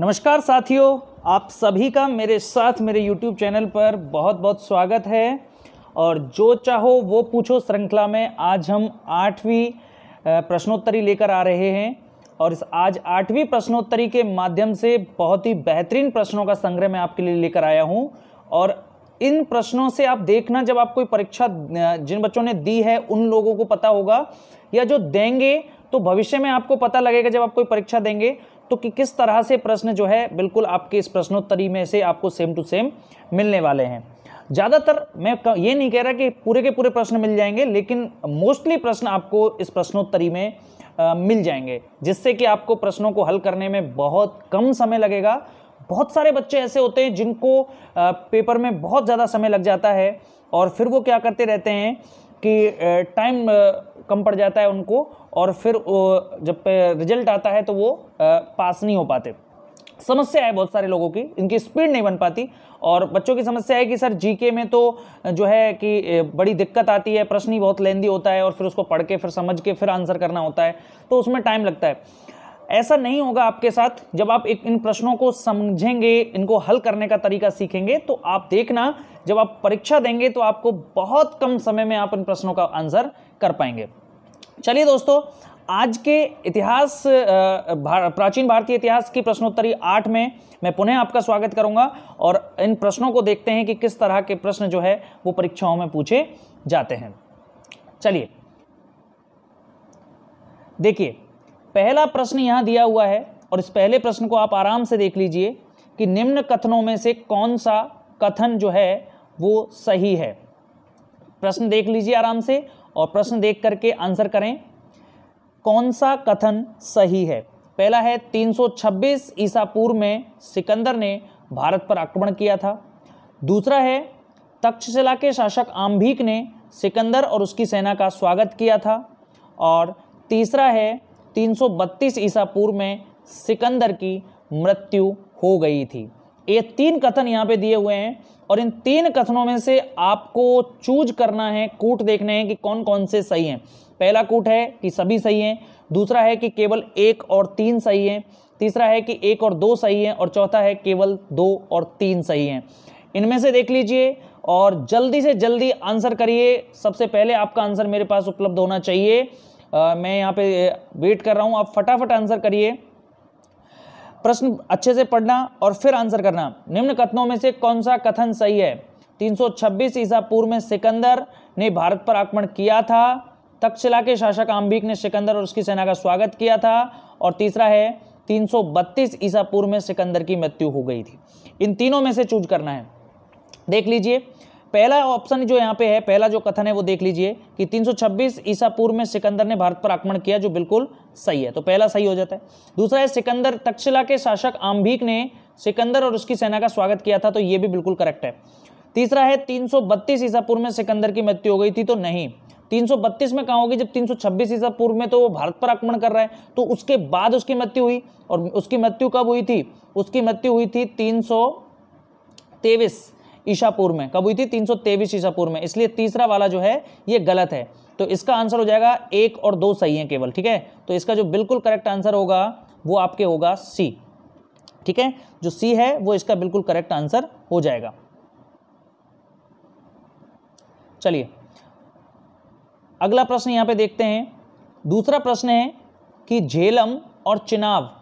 नमस्कार साथियों आप सभी का मेरे साथ मेरे YouTube चैनल पर बहुत बहुत स्वागत है और जो चाहो वो पूछो श्रृंखला में आज हम आठवीं प्रश्नोत्तरी लेकर आ रहे हैं और इस आज आठवीं प्रश्नोत्तरी के माध्यम से बहुत ही बेहतरीन प्रश्नों का संग्रह मैं आपके लिए लेकर आया हूँ और इन प्रश्नों से आप देखना जब आप कोई परीक्षा जिन बच्चों ने दी है उन लोगों को पता होगा या जो देंगे तो भविष्य में आपको पता लगेगा जब आप कोई परीक्षा देंगे तो कि किस तरह से प्रश्न जो है बिल्कुल आपके इस प्रश्नोत्तरी में से आपको सेम टू सेम मिलने वाले हैं ज़्यादातर मैं ये नहीं कह रहा कि पूरे के पूरे प्रश्न मिल जाएंगे लेकिन मोस्टली प्रश्न आपको इस प्रश्नोत्तरी में आ, मिल जाएंगे जिससे कि आपको प्रश्नों को हल करने में बहुत कम समय लगेगा बहुत सारे बच्चे ऐसे होते हैं जिनको आ, पेपर में बहुत ज़्यादा समय लग जाता है और फिर वो क्या करते रहते हैं कि टाइम कम पड़ जाता है उनको और फिर जब रिजल्ट आता है तो वो पास नहीं हो पाते समस्या है बहुत सारे लोगों की इनकी स्पीड नहीं बन पाती और बच्चों की समस्या है कि सर जीके में तो जो है कि बड़ी दिक्कत आती है प्रश्न ही बहुत लेंदी होता है और फिर उसको पढ़ के फिर समझ के फिर आंसर करना होता है तो उसमें टाइम लगता है ऐसा नहीं होगा आपके साथ जब आप एक इन प्रश्नों को समझेंगे इनको हल करने का तरीका सीखेंगे तो आप देखना जब आप परीक्षा देंगे तो आपको बहुत कम समय में आप इन प्रश्नों का आंसर कर पाएंगे चलिए दोस्तों आज के इतिहास भार, प्राचीन भारतीय इतिहास की प्रश्नोत्तरी आठ में मैं पुनः आपका स्वागत करूंगा और इन प्रश्नों को देखते हैं कि किस तरह के प्रश्न जो है वो परीक्षाओं में पूछे जाते हैं चलिए देखिए पहला प्रश्न यहां दिया हुआ है और इस पहले प्रश्न को आप आराम से देख लीजिए कि निम्न कथनों में से कौन सा कथन जो है वो सही है प्रश्न देख लीजिए आराम से और प्रश्न देख करके आंसर करें कौन सा कथन सही है पहला है 326 ईसा पूर्व में सिकंदर ने भारत पर आक्रमण किया था दूसरा है तक्षशिला के शासक आम्भीक ने सिकंदर और उसकी सेना का स्वागत किया था और तीसरा है 332 ईसा पूर्व में सिकंदर की मृत्यु हो गई थी ये तीन कथन यहाँ पे दिए हुए हैं और इन तीन कथनों में से आपको चूज करना है कूट देखने हैं कि कौन कौन से सही हैं पहला कूट है कि सभी सही हैं दूसरा है कि केवल एक और तीन सही हैं तीसरा है कि एक और दो सही हैं और चौथा है केवल दो और तीन सही हैं इनमें से देख लीजिए और जल्दी से जल्दी आंसर करिए सबसे पहले आपका आंसर मेरे पास उपलब्ध होना चाहिए आ, मैं यहाँ पे वेट कर रहा हूँ आप फटाफट आंसर करिए प्रश्न अच्छे से पढ़ना और फिर आंसर करना निम्न कथनों में से कौन सा कथन सही है 326 ईसा पूर्व में सिकंदर ने भारत पर आक्रमण किया था तक्षशिला के शासक आम्बिक ने सिकंदर और उसकी सेना का स्वागत किया था और तीसरा है 332 ईसा पूर्व में सिकंदर की मृत्यु हो गई थी इन तीनों में से चूज करना है देख लीजिए पहला ऑप्शन जो यहाँ पे है पहला जो कथन है वो देख लीजिए कि 326 ईसा पूर्व में सिकंदर ने भारत पर आक्रमण किया जो बिल्कुल सही है तो पहला सही हो जाता है दूसरा है सिकंदर तक्षशिला के शासक आम्भीक ने सिकंदर और उसकी सेना का स्वागत किया था तो ये भी बिल्कुल करेक्ट है तीसरा है तीन ईसा पूर्व में सिकंदर की मृत्यु हो गई थी तो नहीं 332 में कहा होगी जब 326 ईसा पूर्व में तो वो भारत पर आक्रमण कर रहा है तो उसके बाद उसकी मृत्यु हुई और उसकी मृत्यु कब हुई थी उसकी मृत्यु हुई थी तीन सौ ईशापुर में कब हुई थी तीन सौ ईशापुर में इसलिए तीसरा वाला जो है ये गलत है तो इसका आंसर हो जाएगा एक और दो सही है केवल ठीक है तो इसका जो बिल्कुल करेक्ट आंसर होगा वो आपके होगा सी ठीक है जो सी है वो इसका बिल्कुल करेक्ट आंसर हो जाएगा चलिए अगला प्रश्न यहां पे देखते हैं दूसरा प्रश्न है कि झेलम और चिनाब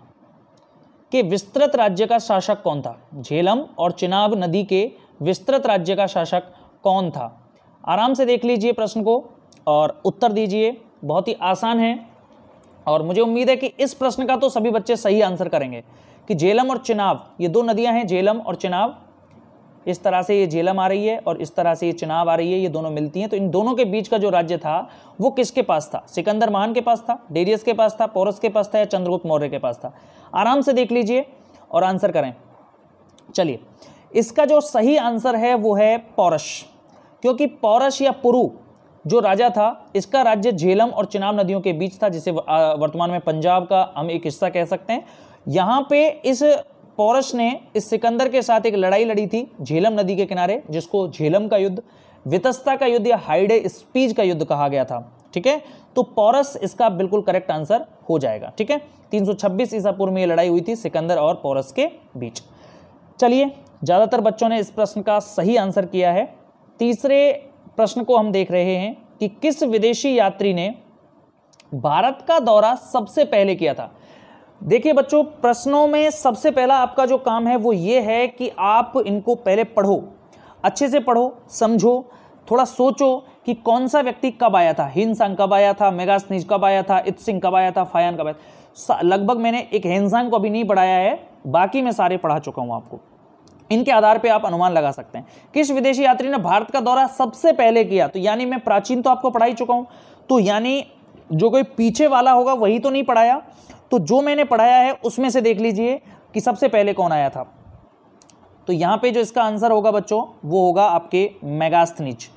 के विस्तृत राज्य का शासक कौन था झेलम और चिनाब नदी के विस्तृत राज्य का शासक कौन था आराम से देख लीजिए प्रश्न को और उत्तर दीजिए बहुत ही आसान है और मुझे उम्मीद है कि इस प्रश्न का तो सभी बच्चे सही आंसर करेंगे कि झेलम और चिनाब ये दो नदियां हैं झेलम और चिनाब इस तरह से ये झेलम आ रही है और इस तरह से ये चिनाब आ रही है ये दोनों मिलती हैं तो इन दोनों के बीच का जो राज्य था वो किसके पास था सिकंदर महान के पास था डेरियस के पास था पोरस के पास था या चंद्रगुप्त मौर्य के पास था आराम से देख लीजिए और आंसर करें चलिए इसका जो सही आंसर है वो है पौरश क्योंकि पौरश या पुरु जो राजा था इसका राज्य झेलम और चिनाब नदियों के बीच था जिसे वर्तमान में पंजाब का हम एक हिस्सा कह सकते हैं यहाँ पे इस पौरश ने इस सिकंदर के साथ एक लड़ाई लड़ी थी झेलम नदी के किनारे जिसको झेलम का युद्ध वितस्ता का युद्ध या हाइडे स्पीज का युद्ध कहा गया था ठीक है तो पौरस इसका बिल्कुल करेक्ट आंसर हो जाएगा ठीक है 326 ईसा पूर्व में ये लड़ाई हुई थी सिकंदर और पौरस के बीच चलिए ज़्यादातर बच्चों ने इस प्रश्न का सही आंसर किया है तीसरे प्रश्न को हम देख रहे हैं कि किस विदेशी यात्री ने भारत का दौरा सबसे पहले किया था देखिए बच्चों प्रश्नों में सबसे पहला आपका जो काम है वो ये है कि आप इनको पहले पढ़ो अच्छे से पढ़ो समझो थोड़ा सोचो कि कौन सा व्यक्ति कब आया था हिंसांग कब आया था मेगास्निज कब आया था इत सिंह कब आया था फायान कब आया लगभग मैंने एक हिंसांग को अभी नहीं पढ़ाया है बाकी मैं सारे पढ़ा चुका हूँ आपको इनके आधार पे आप अनुमान लगा सकते हैं किस विदेशी यात्री ने भारत का दौरा सबसे पहले किया तो यानी मैं प्राचीन तो आपको पढ़ाई चुका हूं तो यानी जो कोई पीछे वाला होगा वही तो नहीं पढ़ाया तो जो मैंने पढ़ाया है उसमें से देख लीजिए कि सबसे पहले कौन आया था तो यहाँ पे जो इसका आंसर होगा बच्चों वो होगा आपके मेगास्थनिच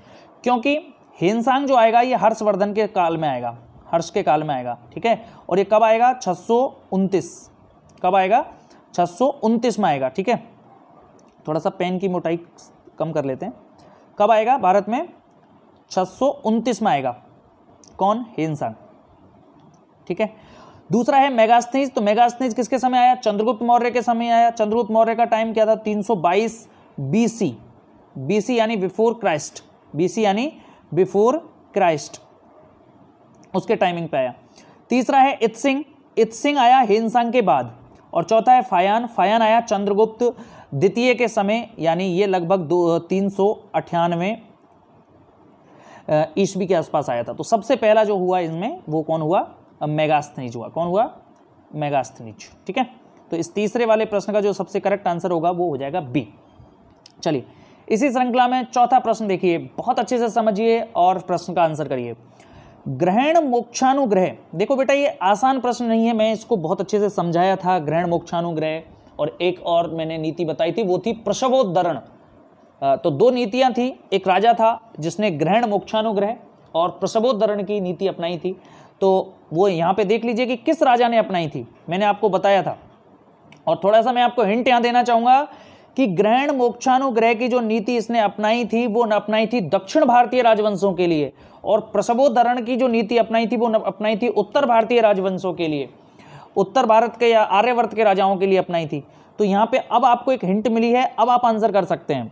क्योंकि हेनसांग जो आएगा ये हर्षवर्धन के काल में आएगा हर्ष के काल में आएगा ठीक है और ये कब आएगा छह कब आएगा छः में आएगा ठीक है थोड़ा सा पेन की मोटाई कम कर लेते हैं कब आएगा भारत में छः में आएगा कौन हिंसन ठीक है दूसरा है मेगास्थनीज तो मेगास्थनीज किसके समय आया चंद्रगुप्त मौर्य के समय आया चंद्रगुप्त मौर्य का टाइम क्या था 322 बीसी बीसी यानी बिफोर क्राइस्ट बीसी यानी बिफोर क्राइस्ट उसके टाइमिंग पे आया तीसरा है इत्सिंग इत्सिंग आया हिंसांग के बाद और चौथा है फायान फायान आया चंद्रगुप्त द्वितीय के समय यानी ये लगभग दो तीन सौ अट्ठानवे ईस्वी के आसपास आया था तो सबसे पहला जो हुआ इसमें वो कौन हुआ मेगास्थनीज हुआ कौन हुआ मेगास्थनीज ठीक है तो इस तीसरे वाले प्रश्न का जो सबसे करेक्ट आंसर होगा वो हो जाएगा बी चलिए इसी श्रृंखला में चौथा प्रश्न देखिए बहुत अच्छे से समझिए और प्रश्न का आंसर करिए ग्रहण मोक्षानुग्रह देखो बेटा ये आसान प्रश्न नहीं है मैं इसको बहुत अच्छे से समझाया था ग्रहण मोक्षानुग्रह और एक और मैंने नीति बताई थी वो थी प्रसवोद्धरण तो दो नीतियाँ थी एक राजा था जिसने ग्रहण मोक्षानुग्रह और प्रसवोद्धरण की नीति अपनाई थी तो वो यहाँ पे देख लीजिए कि किस राजा ने अपनाई थी मैंने आपको बताया था और थोड़ा सा मैं आपको हिंट यहाँ देना चाहूँगा कि ग्रहण मोक्षानुग्रह की जो नीति इसने अपनाई थी वो अपनाई थी दक्षिण भारतीय राजवंशों के लिए और प्रसवोद्धरण की जो नीति अपनाई थी वो अपनाई थी उत्तर भारतीय राजवंशों के लिए उत्तर भारत के या आर्यवर्त के राजाओं के लिए अपनाई थी तो यहाँ पे अब आपको एक हिंट मिली है अब आप आंसर कर सकते हैं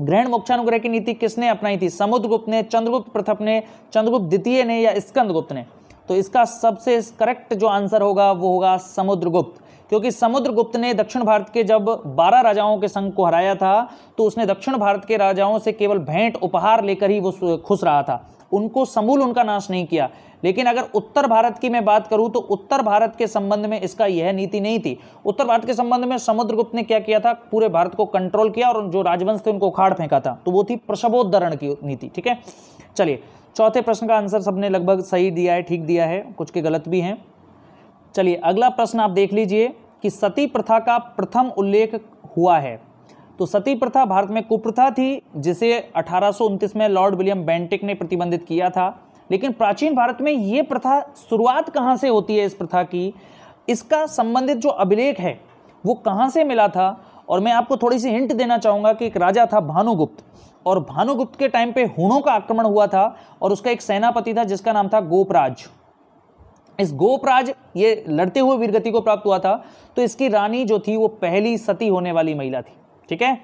ग्रहण मोक्षानुग्रह की नीति किसने अपनाई थी समुद्रगुप्त ने चंद्रगुप्त प्रथम ने चंद्रगुप्त द्वितीय ने या स्कंदगुप्त ने तो इसका सबसे करेक्ट जो आंसर होगा वो होगा समुद्रगुप्त क्योंकि समुद्रगुप्त ने दक्षिण भारत के जब 12 राजाओं के संघ को हराया था तो उसने दक्षिण भारत के राजाओं से केवल भेंट उपहार लेकर ही वो खुश रहा था उनको समूल उनका नाश नहीं किया लेकिन अगर उत्तर भारत की मैं बात करूं तो उत्तर भारत के संबंध में इसका यह नीति नहीं थी उत्तर भारत के संबंध में समुद्रगुप्त ने क्या किया था पूरे भारत को कंट्रोल किया और जो राजवंश थे उनको उखाड़ फेंका था तो वो थी प्रसवोद्धरण की नीति ठीक है चलिए चौथे प्रश्न का आंसर सबने लगभग सही दिया है ठीक दिया है कुछ के गलत भी हैं चलिए अगला प्रश्न आप देख लीजिए कि सती प्रथा का प्रथम उल्लेख हुआ है तो सती प्रथा भारत में कुप्रथा थी जिसे अठारह में लॉर्ड विलियम बेंटिक ने प्रतिबंधित किया था लेकिन प्राचीन भारत में ये प्रथा शुरुआत कहाँ से होती है इस प्रथा की इसका संबंधित जो अभिलेख है वो कहाँ से मिला था और मैं आपको थोड़ी सी हिंट देना चाहूँगा कि एक राजा था भानुगुप्त और भानुगुप्त के टाइम पे हुणों का आक्रमण हुआ था और उसका एक सेनापति था जिसका नाम था गोपराज इस गोपराज ये लड़ते हुए वीरगति को प्राप्त हुआ था तो इसकी रानी जो थी वो पहली सती होने वाली महिला थी ठीक है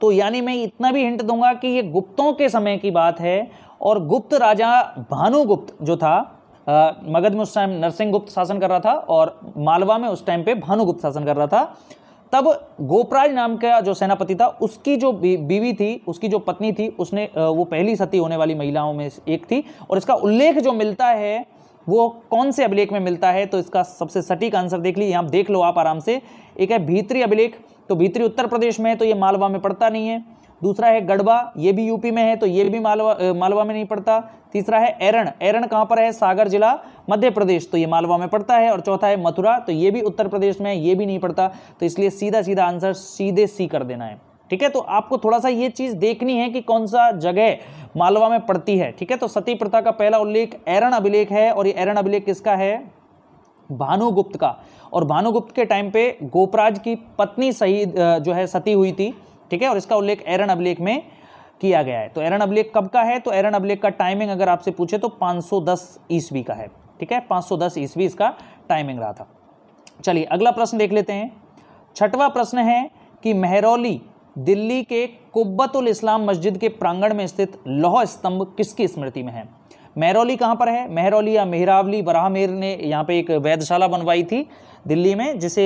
तो यानी मैं इतना भी हिंट दूंगा कि ये गुप्तों के समय की बात है और गुप्त राजा भानुगुप्त जो था मगध में उस टाइम नरसिंह गुप्त शासन कर रहा था और मालवा में उस टाइम पे भानुगुप्त शासन कर रहा था तब गोपराज नाम का जो सेनापति था उसकी जो बीवी थी उसकी जो पत्नी थी उसने वो पहली सती होने वाली महिलाओं में एक थी और इसका उल्लेख जो मिलता है वो कौन से अभिलेख में मिलता है तो इसका सबसे सटीक आंसर देख लीजिए यहाँ देख लो आप आराम से एक है भीतरी अभिलेख तो भीतरी उत्तर प्रदेश में है तो ये मालवा में पड़ता नहीं है दूसरा है गढ़वा ये भी यूपी में है तो ये भी मालवा मालवा में नहीं पड़ता तीसरा है एरण एरण कहाँ पर है सागर जिला मध्य प्रदेश तो ये मालवा में पड़ता है और चौथा है मथुरा तो ये भी उत्तर प्रदेश में है ये भी नहीं पड़ता तो इसलिए सीधा सीधा आंसर सीधे सी कर देना है ठीक है तो आपको थोड़ा सा ये चीज़ देखनी है कि कौन सा जगह मालवा में पड़ती है ठीक है तो सती प्रथा का पहला उल्लेख एरण अभिलेख है और ये एरण अभिलेख किसका है भानुगुप्त का और भानुगुप्त के टाइम पे गोपराज की पत्नी शहीद जो है सती हुई थी ठीक है और इसका उल्लेख एरन अभिलेख में किया गया है तो एरन अभिलेख कब का है तो एरन अभिलेख का टाइमिंग अगर आपसे पूछे तो 510 ईस्वी का है ठीक है 510 ईस्वी इसका टाइमिंग रहा था चलिए अगला प्रश्न देख लेते हैं छठवा प्रश्न है कि मेहरौली दिल्ली के कुब्बतुल इस्लाम मस्जिद के प्रांगण में स्थित लौह स्तंभ किसकी स्मृति में है महरौली कहाँ पर है महरौली या मेहरावली वराह मेहर ने यहाँ पे एक वैधशाला बनवाई थी दिल्ली में जिसे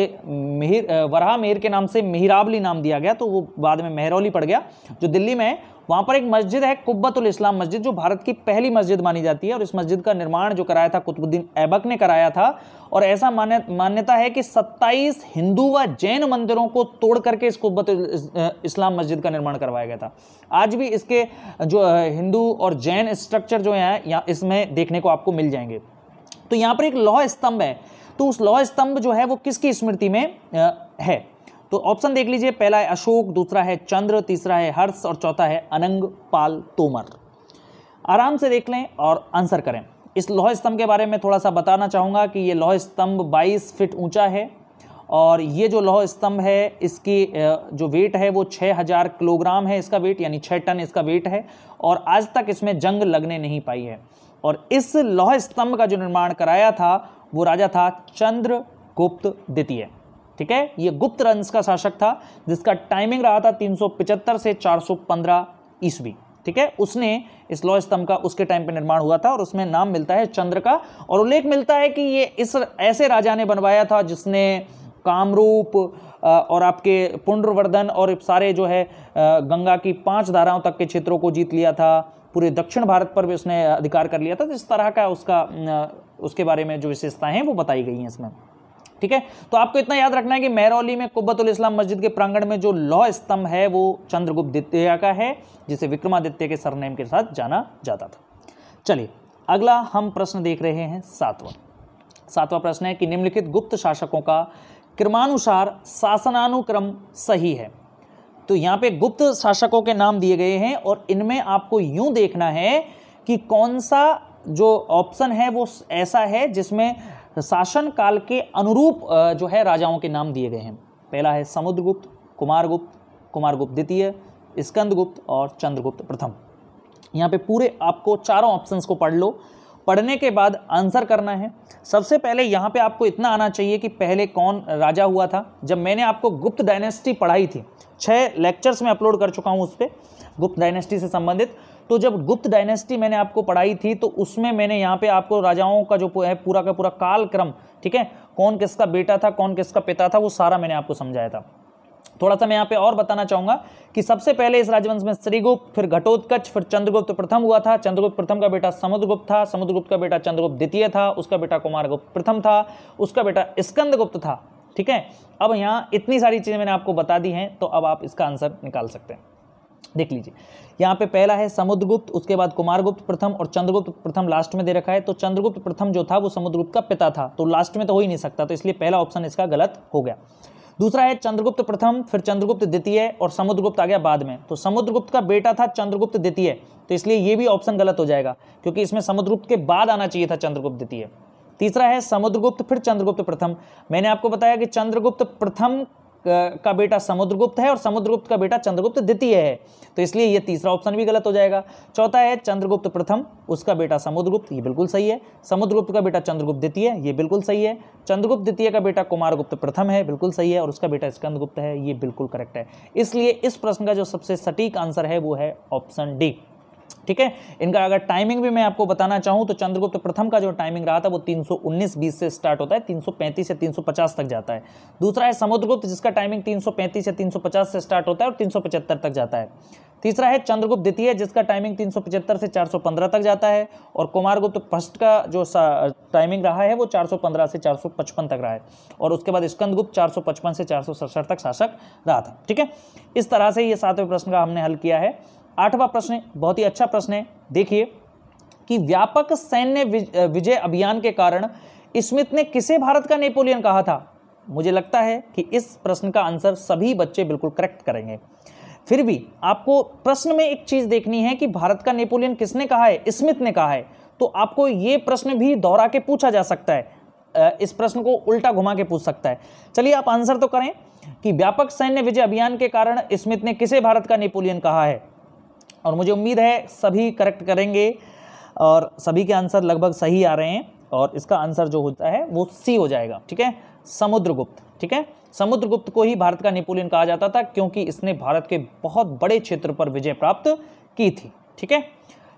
मिहिर वराह मेहर के नाम से मिहिरावली नाम दिया गया तो वो बाद में महरौली पड़ गया जो दिल्ली में है वहाँ पर एक मस्जिद है कुब्बतुल इस्लाम मस्जिद जो भारत की पहली मस्जिद मानी जाती है और इस मस्जिद का निर्माण जो कराया था कुतुबुद्दीन ऐबक ने कराया था और ऐसा मान्यता है कि 27 हिंदू व जैन मंदिरों को तोड़ करके इस कुब्बत इस्लाम मस्जिद का निर्माण करवाया गया था आज भी इसके जो हिंदू और जैन स्ट्रक्चर जो है इसमें देखने को आपको मिल जाएंगे तो यहाँ पर एक लौह स्तंभ है तो उस लौह स्तंभ जो है वो किसकी स्मृति में है तो ऑप्शन देख लीजिए पहला है अशोक दूसरा है चंद्र तीसरा है हर्ष और चौथा है अनंग पाल तोमर आराम से देख लें और आंसर करें इस लौह स्तंभ के बारे में थोड़ा सा बताना चाहूँगा कि ये लौह स्तंभ 22 फिट ऊंचा है और ये जो लौह स्तंभ है इसकी जो वेट है वो 6000 किलोग्राम है इसका वेट यानी 6 टन इसका वेट है और आज तक इसमें जंग लगने नहीं पाई है और इस लौह स्तंभ का जो निर्माण कराया था वो राजा था चंद्रगुप्त द्वितीय ठीक है ये गुप्त रंश का शासक था जिसका टाइमिंग रहा था 375 से 415 ईस्वी ठीक है उसने इस लौ स्तंभ का उसके टाइम पे निर्माण हुआ था और उसमें नाम मिलता है चंद्र का और उल्लेख मिलता है कि ये इस ऐसे राजा ने बनवाया था जिसने कामरूप और आपके पुनर्वर्धन और सारे जो है गंगा की पांच धाराओं तक के क्षेत्रों को जीत लिया था पूरे दक्षिण भारत पर भी उसने अधिकार कर लिया था तो इस तरह का उसका उसके बारे में जो विशेषताएं हैं वो बताई गई हैं इसमें ठीक है तो आपको इतना याद रखना है कि मैरौली में कुब्बतुल इस्लाम मस्जिद के प्रांगण में जो लॉ स्तंभ है वो चंद्रगुप्त द्वितीय का है जिसे विक्रमादित्य के सरनेम के साथ जाना जाता था चलिए अगला हम प्रश्न देख रहे हैं सातवां सातवां प्रश्न है कि निम्नलिखित गुप्त शासकों का क्रमानुसार शासनानुक्रम सही है तो यहाँ पे गुप्त शासकों के नाम दिए गए हैं और इनमें आपको यूं देखना है कि कौन सा जो ऑप्शन है वो ऐसा है जिसमें शासन काल के अनुरूप जो है राजाओं के नाम दिए गए हैं पहला है समुद्रगुप्त कुमारगुप्त कुमारगुप्त द्वितीय स्कंदगुप्त और चंद्रगुप्त प्रथम यहाँ पे पूरे आपको चारों ऑप्शंस को पढ़ लो पढ़ने के बाद आंसर करना है सबसे पहले यहाँ पे आपको इतना आना चाहिए कि पहले कौन राजा हुआ था जब मैंने आपको गुप्त डायनेस्टी पढ़ाई थी छः लेक्चर्स में अपलोड कर चुका हूँ उस पर गुप्त डायनेस्टी से संबंधित तो जब गुप्त डायनेस्टी मैंने आपको पढ़ाई थी तो उसमें मैंने यहाँ पे आपको राजाओं का जो है पूरा का पूरा कालक्रम ठीक है कौन किसका बेटा था कौन किसका पिता था वो सारा मैंने आपको समझाया था थोड़ा सा मैं यहाँ पे और बताना चाहूंगा कि सबसे पहले इस राजवंश में श्रीगुप्त फिर घटोत्कच फिर चंद्रगुप्त प्रथम हुआ था चंद्रगुप्त प्रथम का बेटा समुद्रगुप्त था समुद्रगुप्त का बेटा चंद्रगुप्त द्वितीय था उसका बेटा कुमारगुप्त प्रथम था उसका बेटा स्कंदगुप्त था ठीक है अब यहाँ इतनी सारी चीज़ें मैंने आपको बता दी हैं तो अब आप इसका आंसर निकाल सकते हैं देख लीजिए यहाँ पे पहला है समुद्रगुप्त उसके बाद कुमारगुप्त प्रथम और चंद्रगुप्त प्रथम लास्ट में दे रखा है तो चंद्रगुप्त प्रथम जो था वो समुद्रगुप्त का पिता था तो लास्ट में तो हो ही नहीं सकता तो इसलिए पहला ऑप्शन इसका गलत हो गया दूसरा है चंद्रगुप्त प्रथम फिर चंद्रगुप्त द्वितीय और समुद्रगुप्त आ गया बाद में तो समुद्रगुप्त का बेटा था चंद्रगुप्त द्वितीय तो इसलिए ये भी ऑप्शन गलत हो जाएगा क्योंकि इसमें समुद्रगुप्त के बाद आना चाहिए था चंद्रगुप्त द्वितीय तीसरा है समुद्रगुप्त फिर चंद्रगुप्त प्रथम मैंने आपको बताया कि चंद्रगुप्त प्रथम का बेटा समुद्रगुप्त है और समुद्रगुप्त का बेटा चंद्रगुप्त द्वितीय है तो इसलिए ये तीसरा ऑप्शन भी गलत हो जाएगा चौथा है चंद्रगुप्त प्रथम उसका बेटा समुद्रगुप्त ये बिल्कुल सही है समुद्रगुप्त का बेटा चंद्रगुप्त द्वितीय ये बिल्कुल सही है चंद्रगुप्त द्वितीय का बेटा कुमारगुप्त प्रथम है बिल्कुल सही है और उसका बेटा स्कंदगुप्त है ये बिल्कुल करेक्ट है इसलिए इस प्रश्न का जो सबसे सटीक आंसर है वो है ऑप्शन डी ठीक है इनका अगर टाइमिंग भी मैं आपको बताना चाहूँ तो चंद्रगुप्त प्रथम का जो टाइमिंग रहा था वो 319 बीस से स्टार्ट होता है 335 से 350 तक जाता है दूसरा है समुद्रगुप्त जिसका टाइमिंग 335 से 350 से स्टार्ट होता है और 375 तक जाता है तीसरा है चंद्रगुप्त द्वितीय जिसका टाइमिंग पचहत्तर से पंद्रह तक जाता है और कुमारगुप्त फर्स्ट का जो टाइमिंग रहा है वो पंद्रह से पचपन तक रहा है और उसके बाद स्कंदगुप्त पचपन से चार तक शासक रहा था ठीक है इस तरह से ये सातवें प्रश्न का हमने हल किया है आठवा प्रश्न बहुत ही अच्छा प्रश्न है देखिए कि व्यापक सैन्य विजय अभियान के कारण स्मिथ ने किसे भारत का नेपोलियन कहा था मुझे लगता है कि इस प्रश्न का आंसर सभी बच्चे बिल्कुल करेक्ट करेंगे फिर भी आपको प्रश्न में एक चीज देखनी है कि भारत का नेपोलियन किसने कहा है स्मिथ ने कहा है तो आपको ये प्रश्न भी दोहरा के पूछा जा सकता है इस प्रश्न को उल्टा घुमा के पूछ सकता है चलिए आप आंसर तो करें कि व्यापक सैन्य विजय अभियान के कारण स्मिथ ने किसे भारत का नेपोलियन कहा है और मुझे उम्मीद है सभी करेक्ट करेंगे और सभी के आंसर लगभग सही आ रहे हैं और इसका आंसर जो होता है वो सी हो जाएगा ठीक है समुद्रगुप्त ठीक है समुद्रगुप्त को ही भारत का नेपोलियन कहा जाता था क्योंकि इसने भारत के बहुत बड़े क्षेत्र पर विजय प्राप्त की थी ठीक है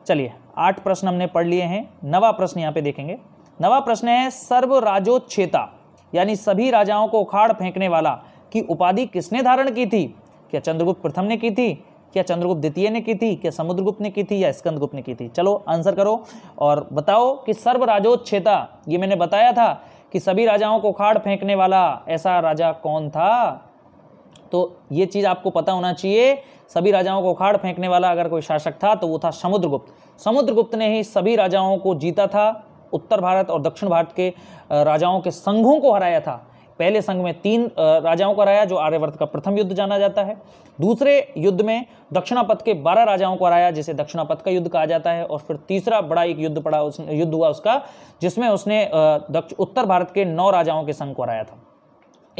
चलिए आठ प्रश्न हमने पढ़ लिए हैं नवा प्रश्न यहाँ पे देखेंगे नवा प्रश्न है सर्व राजोच्छेता यानी सभी राजाओं को उखाड़ फेंकने वाला की उपाधि किसने धारण की थी क्या चंद्रगुप्त प्रथम ने की थी क्या चंद्रगुप्त द्वितीय ने की थी क्या समुद्रगुप्त ने की थी या स्कंदगुप्त ने की थी चलो आंसर करो और बताओ कि सर्व राजोच्छेता ये मैंने बताया था कि सभी राजाओं को खाड़ फेंकने वाला ऐसा राजा कौन था तो ये चीज़ आपको पता होना चाहिए सभी राजाओं को उखाड़ फेंकने वाला अगर कोई शासक था तो वो था समुद्रगुप्त समुद्रगुप्त ने ही सभी राजाओं को जीता था उत्तर भारत और दक्षिण भारत के राजाओं के संघों को हराया था पहले संघ में तीन राजाओं का राया जो आर्यवर्त का प्रथम युद्ध जाना जाता है दूसरे युद्ध में दक्षिणापथ के बारह राजाओं का राया जिसे दक्षिणापथ का युद्ध कहा जाता है और फिर तीसरा बड़ा एक युद्ध पड़ा उस युद्ध हुआ उसका जिसमें उसने उत्तर भारत के नौ राजाओं के संघ को हराया था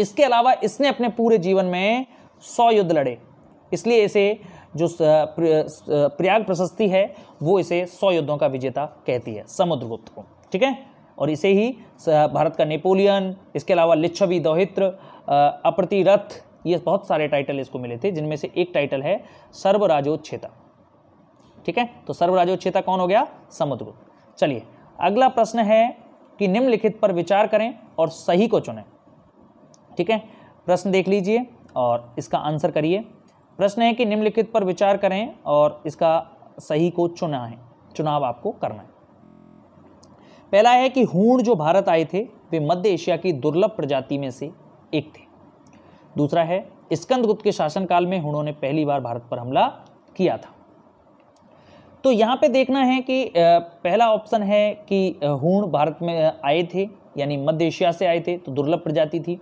इसके अलावा इसने अपने पूरे जीवन में सौ युद्ध लड़े इसलिए इसे जो प्रयाग प्रशस्ति है वो इसे सौ युद्धों का विजेता कहती है समुद्रगुप्त को ठीक है और इसे ही भारत का नेपोलियन इसके अलावा लिच्छवी दौहित्र अप्रतिरथ ये बहुत सारे टाइटल इसको मिले थे जिनमें से एक टाइटल है सर्वराजोच्छेता ठीक है तो सर्वराजोच्छेता कौन हो गया समुद्रगुप्त चलिए अगला प्रश्न है कि निम्नलिखित पर विचार करें और सही को चुनें ठीक है प्रश्न देख लीजिए और इसका आंसर करिए प्रश्न है कि निम्नलिखित पर विचार करें और इसका सही को चुना है चुनाव आपको करना है पहला है कि हूण जो भारत आए थे वे मध्य एशिया की दुर्लभ प्रजाति में से एक थे दूसरा है स्कंदगुप्त के शासनकाल में हूणों ने पहली बार भारत पर हमला किया था तो यहाँ पे देखना है कि पहला ऑप्शन है कि हूण भारत में आए थे यानी मध्य एशिया से आए थे तो दुर्लभ प्रजाति थी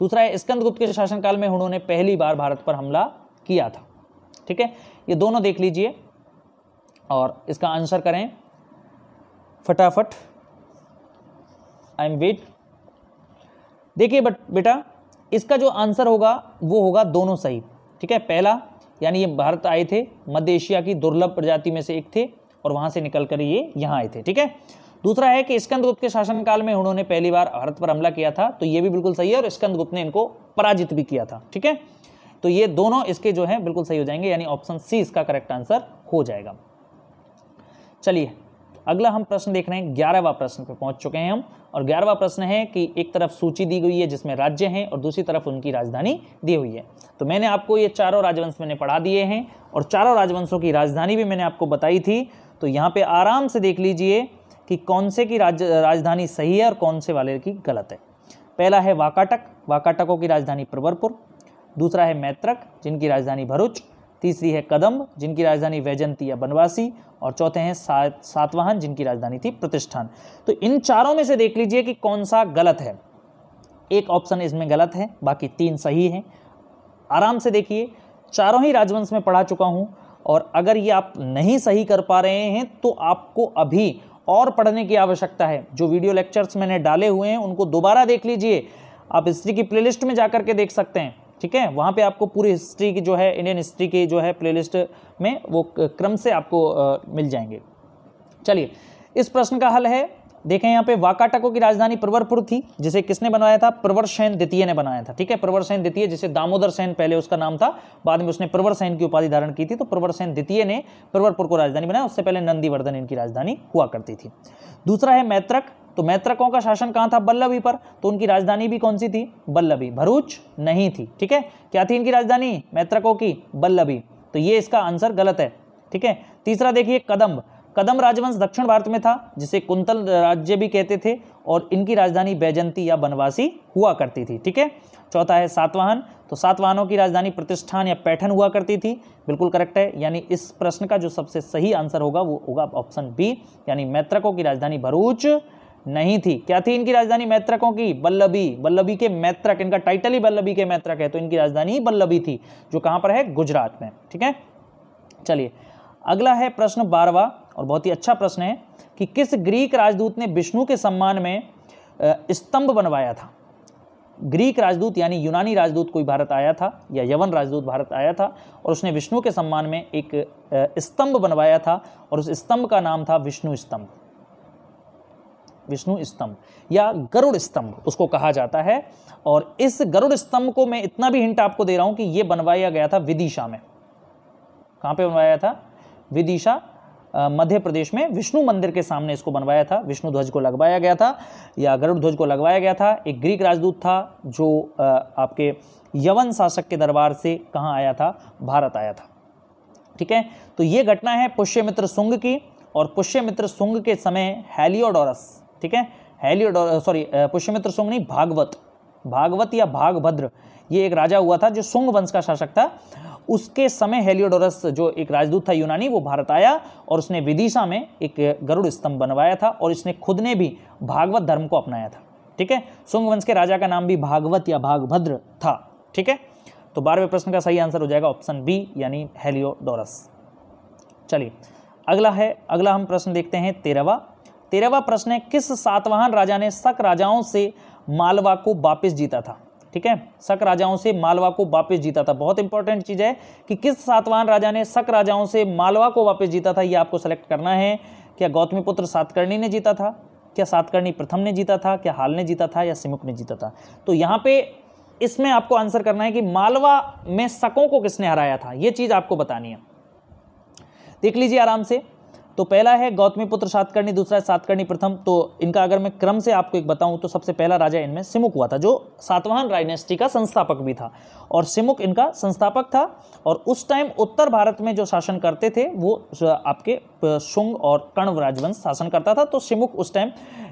दूसरा है स्कंदगुप्त के शासनकाल में हूणों ने पहली बार भारत पर हमला किया था ठीक है ये दोनों देख लीजिए और इसका आंसर करें फटाफट आई एम वेट देखिए बट बेटा इसका जो आंसर होगा वो होगा दोनों सही ठीक है पहला यानी ये भारत आए थे मध्य एशिया की दुर्लभ प्रजाति में से एक थे और वहां से निकल कर ये यहाँ आए थे ठीक है दूसरा है कि स्कंदगुप्त के शासनकाल में उन्होंने पहली बार भारत पर हमला किया था तो ये भी बिल्कुल सही है और स्कंदगुप्त ने इनको पराजित भी किया था ठीक है तो ये दोनों इसके जो है बिल्कुल सही हो जाएंगे यानी ऑप्शन सी इसका करेक्ट आंसर हो जाएगा चलिए अगला हम प्रश्न देख रहे हैं ग्यारहवा प्रश्न पर पहुंच चुके हैं हम और ग्यारहवा प्रश्न है कि एक तरफ सूची दी गई है जिसमें राज्य हैं और दूसरी तरफ उनकी राजधानी दी हुई है तो मैंने आपको ये चारों राजवंश मैंने पढ़ा दिए हैं और चारों राजवंशों की राजधानी भी मैंने आपको बताई थी तो यहाँ पर आराम से देख लीजिए कि कौन से की राज राजधानी सही है और कौन से वाले की गलत है पहला है वाकाटक वाकाटकों की राजधानी प्रवरपुर दूसरा है मैत्रक जिनकी राजधानी भरूच तीसरी है कदम जिनकी राजधानी वैजंती या बनवासी और चौथे हैं सात सातवाहन जिनकी राजधानी थी प्रतिष्ठान तो इन चारों में से देख लीजिए कि कौन सा गलत है एक ऑप्शन इसमें गलत है बाकी तीन सही हैं आराम से देखिए चारों ही राजवंश में पढ़ा चुका हूँ और अगर ये आप नहीं सही कर पा रहे हैं तो आपको अभी और पढ़ने की आवश्यकता है जो वीडियो लेक्चर्स मैंने डाले हुए हैं उनको दोबारा देख लीजिए आप हिस्ट्री की प्लेलिस्ट में जाकर के देख सकते हैं ठीक है वहाँ पे आपको पूरी हिस्ट्री की जो है इंडियन हिस्ट्री की जो है प्लेलिस्ट में वो क्रम से आपको आ, मिल जाएंगे चलिए इस प्रश्न का हल है देखें यहाँ पे वाकाटको की राजधानी प्रवरपुर थी जिसे किसने बनाया था प्रवर सैन द्वितीय ने बनाया था ठीक है प्रवर सैन द्वितीय जिसे दामोदर सैन पहले उसका नाम था बाद में उसने प्रवर सैन की उपाधि धारण की थी तो प्रवर सैन द्वितीय ने प्रवरपुर को राजधानी बनाया उससे पहले नंदीवर्धन इनकी राजधानी हुआ करती थी दूसरा है मैत्रक तो मैत्रकों का शासन कहाँ था बल्लभी पर तो उनकी राजधानी भी कौन सी थी बल्लभी भरूच नहीं थी ठीक है क्या थी इनकी राजधानी मैत्रकों की बल्लभी तो ये इसका आंसर गलत है ठीक है तीसरा देखिए कदम्ब कदम राजवंश दक्षिण भारत में था जिसे कुंतल राज्य भी कहते थे और इनकी राजधानी बैजंती या बनवासी हुआ करती थी ठीक है चौथा है सातवाहन तो सातवाहनों की राजधानी प्रतिष्ठान या पैठन हुआ करती थी बिल्कुल करेक्ट है यानी इस प्रश्न का जो सबसे सही आंसर होगा वो होगा ऑप्शन बी यानी मैत्रकों की राजधानी भरूच नहीं थी क्या थी इनकी राजधानी मैत्रकों की बल्लभी बल्लभी के मैत्रक इनका टाइटल ही बल्लभी के मैत्रक है तो इनकी राजधानी बल्लभी थी जो कहाँ पर है गुजरात में ठीक है चलिए अगला है प्रश्न बारवा और बहुत ही अच्छा प्रश्न है कि किस ग्रीक राजदूत ने विष्णु के सम्मान में स्तंभ बनवाया था ग्रीक राजदूत यानी यूनानी राजदूत कोई भारत आया था या यवन राजदूत भारत आया था और उसने विष्णु के सम्मान में एक स्तंभ बनवाया था और उस स्तंभ का नाम था विष्णु स्तंभ विष्णु स्तंभ या गरुड़ स्तंभ उसको कहा जाता है और इस गरुड़ स्तंभ को मैं इतना भी हिंट आपको दे रहा हूं कि यह बनवाया गया था विदिशा में कहाँ पे बनवाया था विदिशा मध्य प्रदेश में विष्णु मंदिर के सामने इसको बनवाया था विष्णु ध्वज को लगवाया गया था या गरुड़ ध्वज को लगवाया गया था एक ग्रीक राजदूत था जो आपके यवन शासक के दरबार से कहाँ आया था भारत आया था ठीक है तो ये घटना है पुष्यमित्र सुंग की और पुष्यमित्र सुंग के समय हेलियोडोरस ठीक है Heliodor sorry uh, uh, Pushyamitra Sunga नहीं भागवत भागवत या भागभद्र ये एक राजा हुआ था जो सुंग वंश का शासक था उसके समय हेलियोडोरस जो एक राजदूत था यूनानी वो भारत आया और उसने विदिशा में एक गरुड़ स्तंभ बनवाया था और इसने खुद ने भी भागवत धर्म को अपनाया था ठीक है सुंग वंश के राजा का नाम भी भागवत या भागभद्र था ठीक है तो बारहवें प्रश्न का सही आंसर हो जाएगा ऑप्शन बी यानी हेलियोडोरस चलिए अगला है अगला हम प्रश्न देखते हैं तेरहवा तेरहवा प्रश्न है किस सातवाहन राजा ने शक राजाओं से मालवा को वापस जीता था ठीक है शक राजाओं से मालवा को वापस जीता था बहुत इंपॉर्टेंट चीज़ है कि किस सातवाहन राजा ने शक राजाओं से मालवा को वापस जीता था यह आपको सेलेक्ट करना है क्या गौतमीपुत्र सातकर्णी ने जीता था क्या सातकर्णी प्रथम ने जीता था क्या हाल ने जीता था या सिमुक ने जीता था तो यहाँ पे इसमें आपको आंसर करना है कि मालवा में शकों को किसने हराया था यह चीज़ आपको बतानी है देख लीजिए आराम से तो पहला है गौतमी पुत्र सातकर्णी दूसरा है सातकर्णी प्रथम तो इनका अगर मैं क्रम से आपको एक बताऊं तो सबसे पहला राजा इनमें सिमुक हुआ था जो सातवाहन डायनेस्टी का संस्थापक भी था और सिमुक इनका संस्थापक था और उस टाइम उत्तर भारत में जो शासन करते थे वो आपके शुंग और कण्व राजवंश शासन करता था तो सिमुख उस टाइम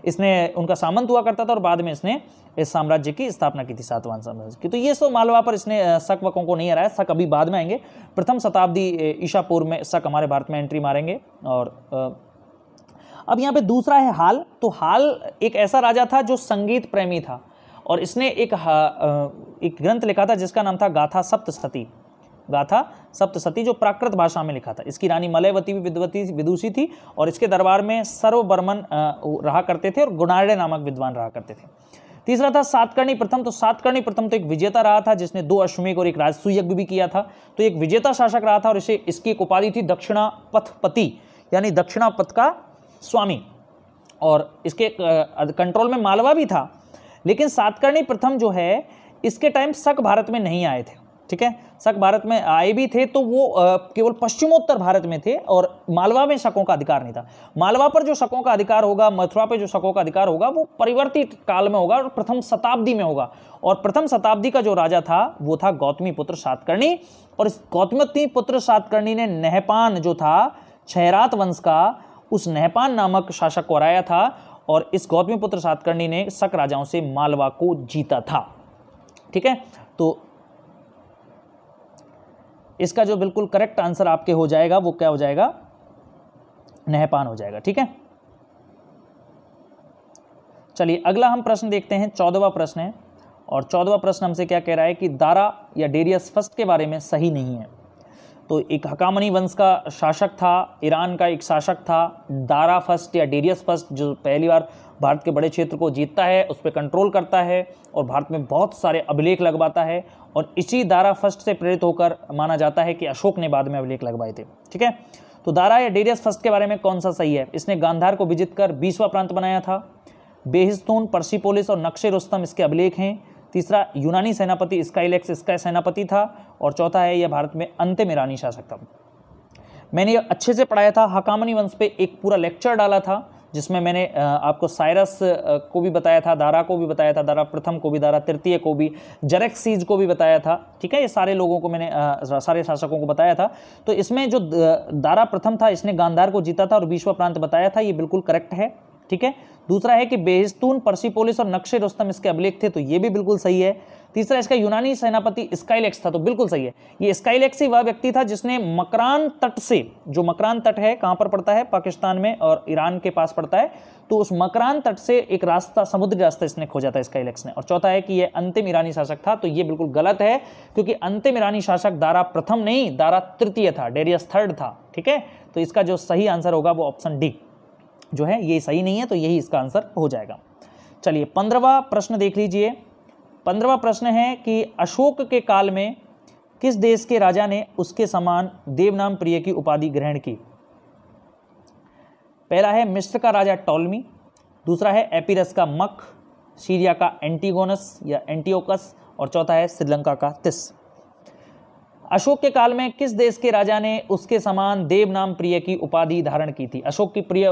इसने उनका सामंत हुआ करता था और बाद में इसने इस साम्राज्य की स्थापना की थी सातवान साम्राज्य की तो ये सब मालवा पर इसने वकों को नहीं हराया शक अभी बाद में आएंगे प्रथम शताब्दी ईशापुर में शक हमारे भारत में एंट्री मारेंगे और अब यहाँ पे दूसरा है हाल तो हाल एक ऐसा राजा था जो संगीत प्रेमी था और इसने एक एक ग्रंथ लिखा था जिसका नाम था गाथा सप्तशती गाथा सप्तसती जो प्राकृत भाषा में लिखा था इसकी रानी मलयवती भी विद्वती विदुषी थी और इसके दरबार में सर्वबर्मन रहा करते थे और गुणार्य नामक विद्वान रहा करते थे तीसरा था सातकर्णी प्रथम तो सातकर्णी प्रथम तो एक विजेता रहा था जिसने दो अश्वमेघ और एक राजसूयज्ञ भी किया था तो एक विजेता शासक रहा था और इसे इसकी एक उपाधि थी दक्षिणा पथपति यानी दक्षिणा पथ का स्वामी और इसके कंट्रोल में मालवा भी था लेकिन सातकर्णी प्रथम जो है इसके टाइम सक भारत में नहीं आए थे ठीक है शक भारत में आए भी थे तो वो केवल पश्चिमोत्तर भारत में थे और मालवा में शकों का अधिकार नहीं था मालवा पर जो शकों का अधिकार होगा मथुरा पर जो शकों का अधिकार होगा वो परिवर्तित काल में होगा और प्रथम शताब्दी में होगा और प्रथम शताब्दी का जो राजा था वो था गौतमी पुत्र सातकर्णी और इस गौतमी पुत्र सातकर्णी ने नहपान जो था छहरात वंश का उस नहपान नामक शासक को हराया था और इस गौतमी पुत्र सातकर्णी ने शक राजाओं से मालवा को जीता था ठीक है तो इसका जो बिल्कुल करेक्ट आंसर आपके हो जाएगा वो क्या हो जाएगा नहपान हो जाएगा ठीक है चलिए अगला हम प्रश्न देखते हैं चौदहवा प्रश्न है और चौदहवा प्रश्न हमसे क्या कह रहा है कि दारा या डेरियस फर्स्ट के बारे में सही नहीं है तो एक हकामनी वंश का शासक था ईरान का एक शासक था दारा फर्स्ट या डेरियस फर्स्ट जो पहली बार भारत के बड़े क्षेत्र को जीतता है उस पर कंट्रोल करता है और भारत में बहुत सारे अभिलेख लगवाता है और इसी दारा फर्स्ट से प्रेरित होकर माना जाता है कि अशोक ने बाद में अभिलेख लगवाए थे ठीक है तो दारा या डेरियस फर्स्ट के बारे में कौन सा सही है इसने गांधार को विजित कर बीसवा प्रांत बनाया था बेहिस्तून पर्सीपोलिस और नक्शे रुस्तम इसके अभिलेख हैं तीसरा यूनानी सेनापति इसकाइलेक्स इसका सेनापति था और चौथा है यह भारत में अंतिम ईरानी शासक था मैंने ये अच्छे से पढ़ाया था हकामनी वंश पे एक पूरा लेक्चर डाला था जिसमें मैंने आपको साइरस को भी बताया था दारा को भी बताया था दारा प्रथम को भी दारा तृतीय को भी जरेक्सीज को भी बताया था ठीक है ये सारे लोगों को मैंने सारे शासकों को बताया था तो इसमें जो दारा प्रथम था इसने गांधार को जीता था और विश्व प्रांत बताया था ये बिल्कुल करेक्ट है ठीक है दूसरा है कि बेहस्तून पर्सीपोलिस और नक्शे रोस्तम इसके अभिलेख थे तो ये भी बिल्कुल सही है तीसरा इसका यूनानी सेनापति स्काइलेक्स था तो बिल्कुल सही है ये स्काइलेक्स ही वह व्यक्ति था जिसने मकरान तट से जो मकरान तट है कहाँ पर पड़ता है पाकिस्तान में और ईरान के पास पड़ता है तो उस मकरान तट से एक रास्ता समुद्री रास्ता इसने खोजा था स्काइलेक्स ने और चौथा है कि यह अंतिम ईरानी शासक था तो ये बिल्कुल गलत है क्योंकि अंतिम ईरानी शासक दारा प्रथम नहीं दारा तृतीय था डेरियस थर्ड था ठीक है तो इसका जो सही आंसर होगा वो ऑप्शन डी जो है ये सही नहीं है तो यही इसका आंसर हो जाएगा चलिए पंद्रवा प्रश्न देख लीजिए पंद्रवा प्रश्न है कि अशोक के काल में किस देश के राजा ने उसके समान देवनाम प्रिय की उपाधि ग्रहण की पहला है मिस्र का राजा टॉलमी दूसरा है एपिरस का मक सीरिया का एंटीगोनस या एंटीओकस और चौथा है श्रीलंका का तिस अशोक के काल में किस देश के राजा ने उसके समान देवनाम प्रिय की उपाधि धारण की थी अशोक की प्रिय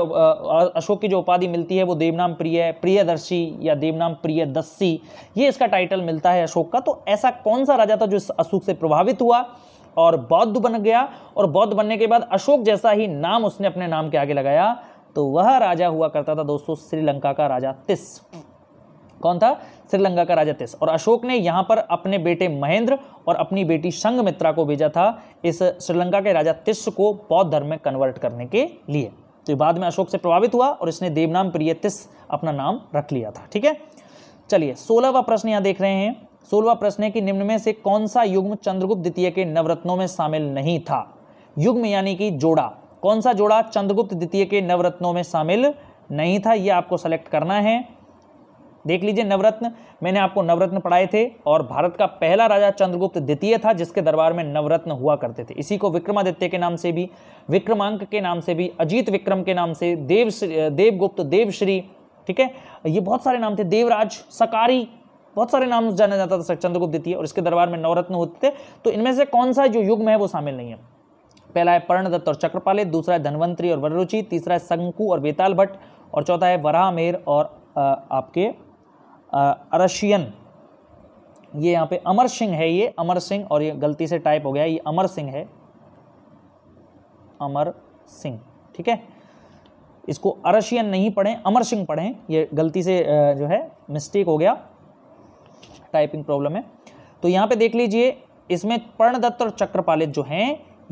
अशोक की जो उपाधि मिलती है वो देवनाम प्रिय प्रियदर्शी या देवनाम प्रिय दस्सी ये इसका टाइटल मिलता है अशोक का तो ऐसा कौन सा राजा था जो इस अशोक से प्रभावित हुआ और बौद्ध बन गया और बौद्ध बनने के बाद अशोक जैसा ही नाम उसने अपने नाम के आगे लगाया तो वह राजा हुआ करता था दोस्तों श्रीलंका का राजा तिस कौन था श्रीलंका का राजा तेस और अशोक ने यहाँ पर अपने बेटे महेंद्र और अपनी बेटी संगमित्रा को भेजा था इस श्रीलंका के राजा तिस को बौद्ध धर्म में कन्वर्ट करने के लिए तो बाद में अशोक से प्रभावित हुआ और इसने देवनाम प्रिय तिस अपना नाम रख लिया था ठीक है चलिए सोलहवा प्रश्न यहाँ देख रहे हैं सोलवा प्रश्न है कि निम्न में से कौन सा युग्म चंद्रगुप्त द्वितीय के नवरत्नों में शामिल नहीं था युग्म यानी कि जोड़ा कौन सा जोड़ा चंद्रगुप्त द्वितीय के नवरत्नों में शामिल नहीं था यह आपको सेलेक्ट करना है देख लीजिए नवरत्न मैंने आपको नवरत्न पढ़ाए थे और भारत का पहला राजा चंद्रगुप्त द्वितीय था जिसके दरबार में नवरत्न हुआ करते थे इसी को विक्रमादित्य के नाम से भी विक्रमांक के नाम से भी अजीत विक्रम के नाम से देव देवगुप्त देवश्री ठीक है ये बहुत सारे नाम थे देवराज सकारी बहुत सारे नाम जाना जाता था चंद्रगुप्त द्वितीय और इसके दरबार में नवरत्न होते थे तो इनमें से कौन सा जो युग्म है वो शामिल नहीं है पहला है पर्णदत्त और चक्रपाले दूसरा है धनवंतरी और वररुचि तीसरा है शंकु और बेताल भट्ट और चौथा है वराहमेर और आपके रशियन ये यहाँ पे अमर सिंह है ये अमर सिंह और ये गलती से टाइप हो गया ये अमर सिंह है अमर सिंह ठीक है इसको अरशियन नहीं पढ़ें अमर सिंह पढ़ें ये गलती से जो है मिस्टेक हो गया टाइपिंग प्रॉब्लम है तो यहाँ पे देख लीजिए इसमें पर्णदत्त और चक्रपालित जो हैं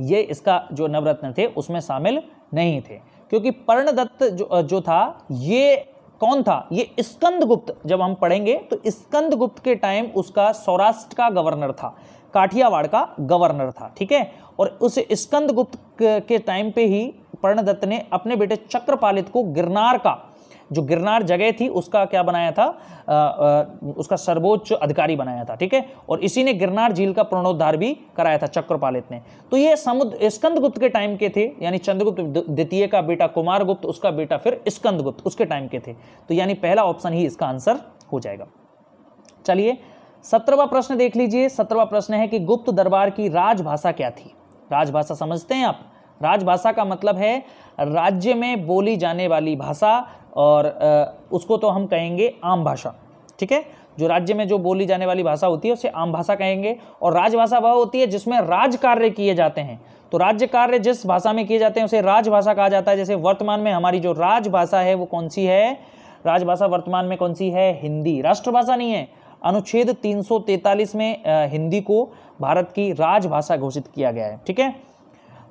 ये इसका जो नवरत्न थे उसमें शामिल नहीं थे क्योंकि पर्णदत्त जो जो था ये कौन था ये स्कंद गुप्त जब हम पढ़ेंगे तो स्कंद गुप्त के टाइम उसका सौराष्ट्र का गवर्नर था काठियावाड़ का गवर्नर था ठीक है और उस स्कंद गुप्त के टाइम पे ही पर्णदत्त ने अपने बेटे चक्रपालित को गिरनार का जो गिरनार जगह थी उसका क्या बनाया था आ, आ, उसका सर्वोच्च अधिकारी बनाया था ठीक है और इसी ने गिरनार झील का प्रणोद्धार भी कराया था चक्रपालित ने तो ये समुद्र स्कंदगुप्त के टाइम के थे यानी चंद्रगुप्त द्वितीय का बेटा गुप्त उसका बेटा फिर स्कंदगुप्त उसके टाइम के थे तो यानी पहला ऑप्शन ही इसका आंसर हो जाएगा चलिए सत्रहवा प्रश्न देख लीजिए सत्रवा प्रश्न है कि गुप्त दरबार की राजभाषा क्या थी राजभाषा समझते हैं आप राजभाषा का मतलब है राज्य में बोली जाने वाली भाषा और उसको तो हम कहेंगे आम भाषा ठीक है जो राज्य में जो बोली जाने वाली भाषा होती है उसे आम भाषा कहेंगे और राजभाषा वह होती है जिसमें राज कार्य किए जाते हैं तो राज्य कार्य जिस भाषा में किए जाते हैं उसे राजभाषा कहा जाता है जैसे वर्तमान में हमारी जो राजभाषा है वो कौन सी है राजभाषा वर्तमान में कौन सी है हिंदी राष्ट्रभाषा नहीं है अनुच्छेद 343 में हिंदी को भारत की राजभाषा घोषित किया गया है ठीक है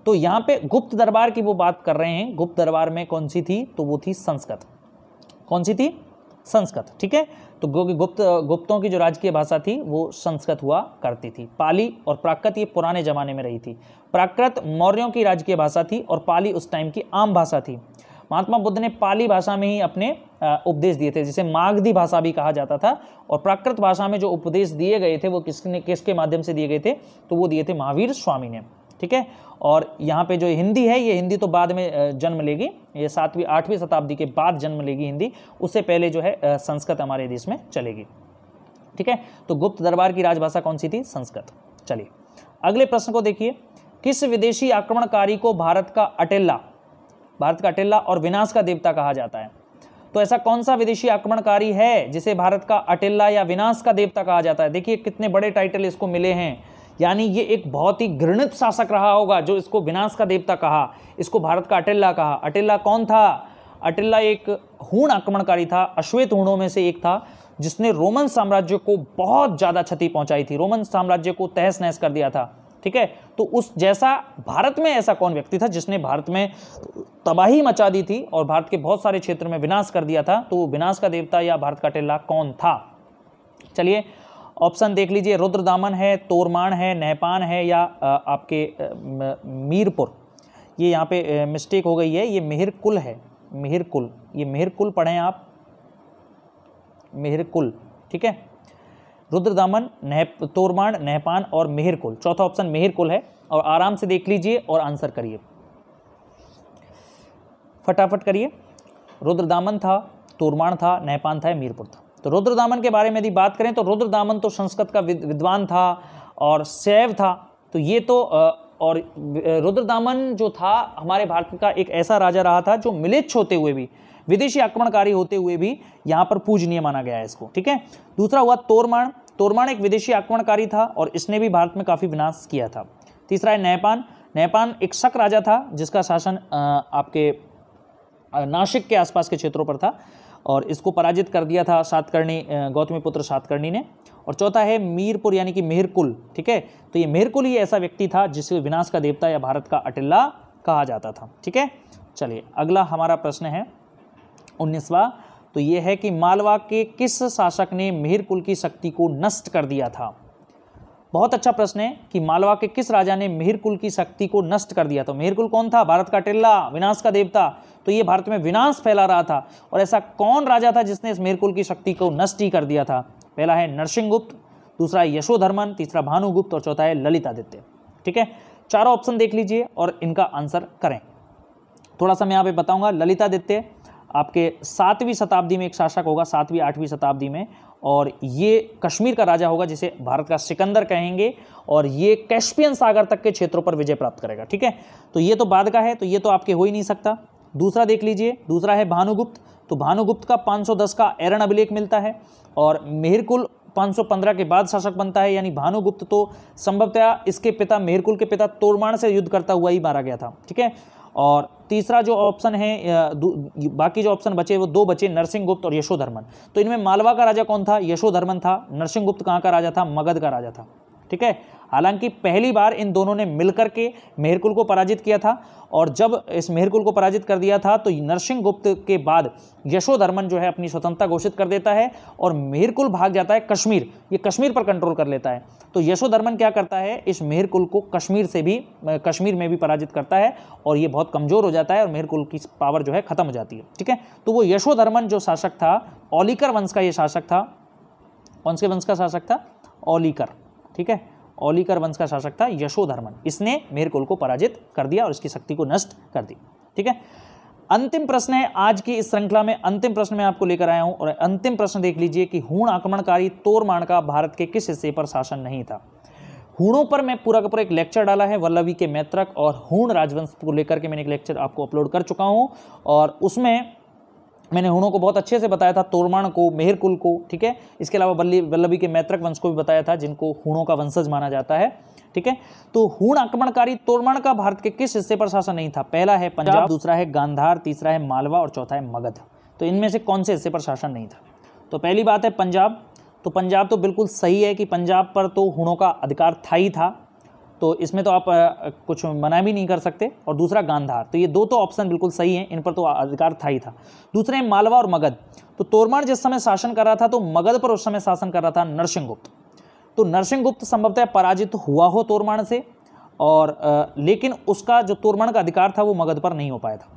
तो यहाँ पे गुप्त दरबार की वो बात कर रहे हैं गुप्त दरबार में कौन सी थी तो वो थी संस्कृत कौन सी थी संस्कृत ठीक है तो गुप्त गुप्तों की जो राजकीय भाषा थी वो संस्कृत हुआ करती थी पाली और प्राकृत ये पुराने ज़माने में रही थी प्राकृत मौर्यों की राजकीय भाषा थी और पाली उस टाइम की आम भाषा थी महात्मा बुद्ध ने पाली भाषा में ही अपने उपदेश दिए थे जिसे मागधी भाषा भी कहा जाता था और प्राकृत भाषा में जो उपदेश दिए गए थे वो किसने किसके माध्यम से दिए गए थे तो वो दिए थे महावीर स्वामी ने ठीक है और यहाँ पे जो हिंदी है ये हिंदी तो बाद में जन्म लेगी ये सातवीं आठवीं शताब्दी के बाद जन्म लेगी हिंदी उससे पहले जो है संस्कृत हमारे देश में चलेगी ठीक है तो गुप्त दरबार की राजभाषा कौन सी थी संस्कृत चलिए अगले प्रश्न को देखिए किस विदेशी आक्रमणकारी को भारत का अटेला भारत का अटेला और विनाश का देवता कहा जाता है तो ऐसा कौन सा विदेशी आक्रमणकारी है जिसे भारत का अटेला या विनाश का देवता कहा जाता है देखिए कितने बड़े टाइटल इसको मिले हैं यानी ये एक बहुत ही घृणित शासक रहा होगा जो इसको विनाश का देवता कहा इसको भारत का अटिल्ला कहा अटिल्ला कौन था अटिल्ला एक हूण आक्रमणकारी था अश्वेत हूणों में से एक था जिसने रोमन साम्राज्य को बहुत ज़्यादा क्षति पहुंचाई थी रोमन साम्राज्य को तहस नहस कर दिया था ठीक है तो उस जैसा भारत में ऐसा कौन व्यक्ति था जिसने भारत में तबाही मचा दी थी और भारत के बहुत सारे क्षेत्र में विनाश कर दिया था तो विनाश का देवता या भारत का टेला कौन था चलिए ऑप्शन देख लीजिए रुद्रदामन है तोरमाण है नहपान है या आपके मीरपुर ये यहाँ पे मिस्टेक हो गई है ये कुल है कुल ये कुल पढ़ें आप कुल ठीक है रुद्रदामन नह तोरमाण नहपान और कुल चौथा ऑप्शन कुल है और आराम से देख लीजिए और आंसर करिए फटाफट करिए रुद्रदामन था तोरमाण था नहपान था मीरपुर था तो रुद्रदामन के बारे में यदि बात करें तो रुद्रदामन तो संस्कृत का विद्वान था और शैव था तो ये तो और रुद्रदामन जो था हमारे भारत का एक ऐसा राजा रहा था जो मिलेच्छ होते हुए भी विदेशी आक्रमणकारी होते हुए भी यहाँ पर पूजनीय माना गया है इसको ठीक है दूसरा हुआ तोरमाण तोरमाण एक विदेशी आक्रमणकारी था और इसने भी भारत में काफ़ी विनाश किया था तीसरा है नेपान नेपान एक शक राजा था जिसका शासन आपके नासिक के आसपास के क्षेत्रों पर था और इसको पराजित कर दिया था सातकर्णी गौतमी पुत्र सातकर्णी ने और चौथा है मीरपुर यानी कि मेहरकुल ठीक है तो ये मेहरकुल ही ऐसा व्यक्ति था जिसे विनाश का देवता या भारत का अटिल्ला कहा जाता था ठीक है चलिए अगला हमारा प्रश्न है उन्नीसवा तो ये है कि मालवा के किस शासक ने मेहरकुल की शक्ति को नष्ट कर दिया था बहुत अच्छा प्रश्न है कि मालवा के किस राजा ने मेहरकुल की शक्ति को नष्ट कर दिया तो मेहरकुल कौन था भारत का टिल्ला विनाश का देवता तो ये भारत में विनाश फैला रहा था और ऐसा कौन राजा था जिसने इस मेहरकुल की शक्ति को नष्ट ही कर दिया था पहला है नरसिंहगुप्त दूसरा यशोधर्मन तीसरा भानुगुप्त और चौथा है ललितादित्य ठीक है चारों ऑप्शन देख लीजिए और इनका आंसर करें थोड़ा सा मैं यहाँ पे बताऊंगा ललितादित्य आपके सातवीं शताब्दी में एक शासक होगा सातवीं आठवीं शताब्दी में और ये कश्मीर का राजा होगा जिसे भारत का सिकंदर कहेंगे और ये कैस्पियन सागर तक के क्षेत्रों पर विजय प्राप्त करेगा ठीक है तो ये तो बाद का है तो ये तो आपके हो ही नहीं सकता दूसरा देख लीजिए दूसरा है भानुगुप्त तो भानुगुप्त का 510 का एरन अभिलेख मिलता है और मेहरकुल 515 के बाद शासक बनता है यानी भानुगुप्त तो संभवतया इसके पिता मेहरकुल के पिता तोरमाण से युद्ध करता हुआ ही मारा गया था ठीक है और तीसरा जो ऑप्शन है बाकी जो ऑप्शन बचे वो दो बचे नरसिंह गुप्त और यशोधर्मन तो इनमें मालवा का राजा कौन था यशोधर्मन था नरसिंह गुप्त कहाँ का राजा था मगध का राजा था ठीक है हालांकि पहली बार इन दोनों ने मिलकर के मेहरकुल को पराजित किया था और जब इस मेहरकुल को पराजित कर दिया था तो नरसिंह गुप्त के बाद यशोधर्मन जो है अपनी स्वतंत्रता घोषित कर देता है और मेहरकुल भाग जाता है कश्मीर ये कश्मीर पर कंट्रोल कर लेता है तो यशोधर्मन क्या करता है इस मेहरकुल को कश्मीर से भी कश्मीर में भी पराजित करता है और ये बहुत कमज़ोर हो जाता है और मेहरकुल की पावर जो है ख़त्म हो जाती है ठीक है तो वो यशोधर्मन जो शासक था ओलिकर वंश का ये शासक था कौन से वंश का शासक था ओलिकर ठीक है ओलिकर वंश का शासक था यशोधर्मन इसने मेरकोल को पराजित कर दिया और इसकी शक्ति को नष्ट कर दी ठीक है अंतिम प्रश्न है आज की इस श्रृंखला में अंतिम प्रश्न मैं आपको लेकर आया हूं और अंतिम प्रश्न देख लीजिए कि हूण आक्रमणकारी तोरमाण का भारत के किस हिस्से पर शासन नहीं था हूणों पर मैं पूरा का पूरा एक लेक्चर डाला है वल्लवी के मैत्रक और हूण राजवंश को लेकर के मैंने एक लेक्चर आपको अपलोड कर चुका हूं और उसमें मैंने हुणों को बहुत अच्छे से बताया था तोरमाण को मेहरकुल को ठीक है इसके अलावा बल्ली वल्लभी के मैत्रक वंश को भी बताया था जिनको हुणों का वंशज माना जाता है ठीक है तो हुण आक्रमणकारी तोरमाण का भारत के किस हिस्से पर शासन नहीं था पहला है पंजाब दूसरा है गांधार तीसरा है मालवा और चौथा है मगध तो इनमें से कौन से हिस्से पर शासन नहीं था तो पहली बात है पंजाब तो पंजाब तो बिल्कुल सही है कि पंजाब पर तो हुणों का अधिकार था ही था तो इसमें तो आप कुछ मना भी नहीं कर सकते और दूसरा गांधार तो ये दो तो ऑप्शन बिल्कुल सही हैं इन पर तो अधिकार था ही था दूसरे मालवा और मगध तो तोरमाण जिस समय शासन कर रहा था तो मगध पर उस समय शासन कर रहा था नरसिंहगुप्त तो नरसिंहगुप्त संभवतः पराजित हुआ हो तोरमाण से और आ, लेकिन उसका जो तोरमाण का अधिकार था वो मगध पर नहीं हो पाया था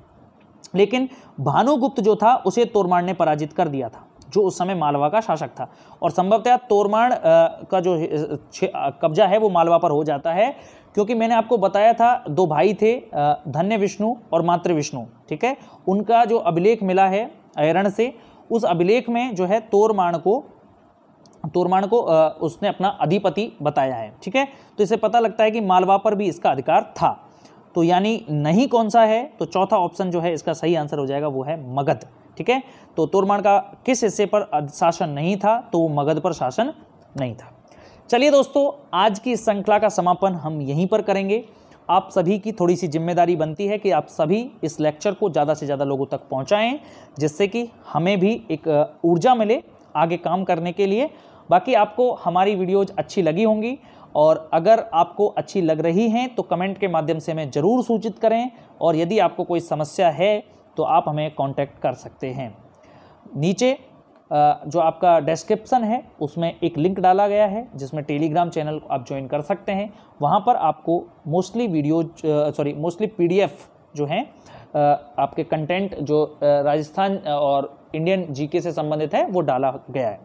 लेकिन भानुगुप्त जो था उसे तोरमाण ने पराजित कर दिया था जो उस समय मालवा का शासक था और संभवतः तोरमाण का जो कब्जा है वो मालवा पर हो जाता है क्योंकि मैंने आपको बताया था दो भाई थे धन्य विष्णु और मातृ विष्णु ठीक है उनका जो अभिलेख मिला है अरण से उस अभिलेख में जो है तोरमाण को तोरमाण को उसने अपना अधिपति बताया है ठीक है तो इसे पता लगता है कि मालवा पर भी इसका अधिकार था तो यानी नहीं कौन सा है तो चौथा ऑप्शन जो है इसका सही आंसर हो जाएगा वो है मगध ठीक है तो तोरमाण का किस हिस्से पर शासन नहीं था तो वो मगध पर शासन नहीं था चलिए दोस्तों आज की श्रृंखला का समापन हम यहीं पर करेंगे आप सभी की थोड़ी सी जिम्मेदारी बनती है कि आप सभी इस लेक्चर को ज़्यादा से ज़्यादा लोगों तक पहुँचाएँ जिससे कि हमें भी एक ऊर्जा मिले आगे काम करने के लिए बाकी आपको हमारी वीडियोज अच्छी लगी होंगी और अगर आपको अच्छी लग रही हैं तो कमेंट के माध्यम से हमें ज़रूर सूचित करें और यदि आपको कोई समस्या है तो आप हमें कॉन्टैक्ट कर सकते हैं नीचे जो आपका डिस्क्रिप्सन है उसमें एक लिंक डाला गया है जिसमें टेलीग्राम चैनल आप ज्वाइन कर सकते हैं वहाँ पर आपको mostly video sorry mostly P जो हैं आपके कंटेंट जो राजस्थान और इंडियन जीके से संबंधित है वो डाला गया है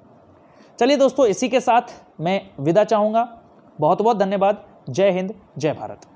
चलिए दोस्तों इसी के साथ मैं विदा चाहूँगा बहुत बहुत धन्यवाद जय हिंद जय भारत